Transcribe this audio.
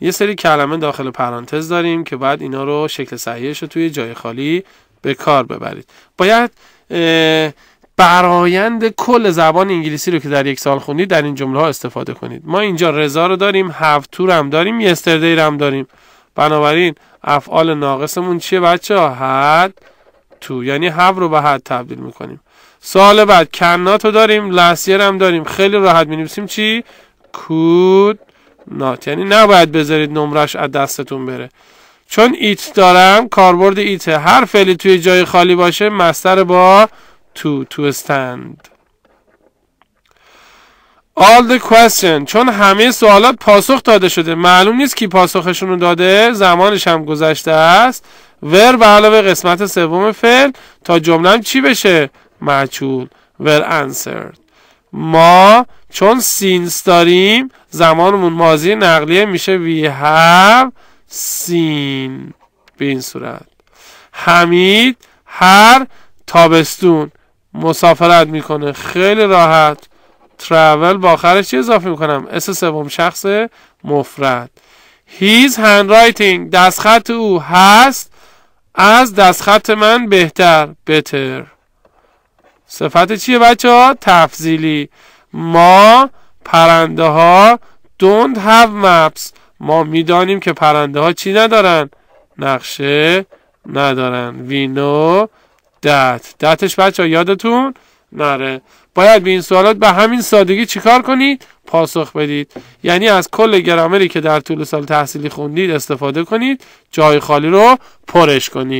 یه سری کلمه داخل پرانتز داریم که بعد اینا رو شکل صحیحش رو توی جای خالی به کار ببرید باید برایند کل زبان انگلیسی رو که در یک سال خوندید در این جمله ها استفاده کنید ما اینجا رضا رو داریم هفت تور هم داریم یستردی هم داریم بنابراین افعال ناقصمون چیه بچه ها تو یعنی هفت رو به هد تبدیل میکنیم سال بعد کنات رو داریم لسیر هم داریم خیلی راحت می چی کود نات، یعنی نباید بذارید نمرش از دستتون بره چون ایت دارم کاربرد ایته هر فعلی توی جای خالی باشه مستر با تو تو استند All the question چون همه سوالات پاسخ داده شده معلوم نیست کی پاسخشون رو داده زمانش هم گذشته است ور به علاوه قسمت سوم فعل تا جمله چی بشه معچول ور answered ما چون سینس داریم زمانمون ماضی نقلیه میشه وی have سین به این صورت حمید هر تابستون مسافرت میکنه خیلی راحت travel با آخرش چی اضافه میکنم اس سوم شخص مفرد هیز هند رایتینگ دستخط او هست از دستخط من بهتر بتر صفت چیه بچه ها تفضیلی ما پرنده ها don't have maps ما میدانیم که پرنده ها چی ندارن نقشه ندارن we know that دتش بچه ها یادتون نره باید به این سوالات به همین سادگی چیکار کنید پاسخ بدید یعنی از کل گرامری که در طول سال تحصیلی خوندید استفاده کنید جای خالی رو پرش کنید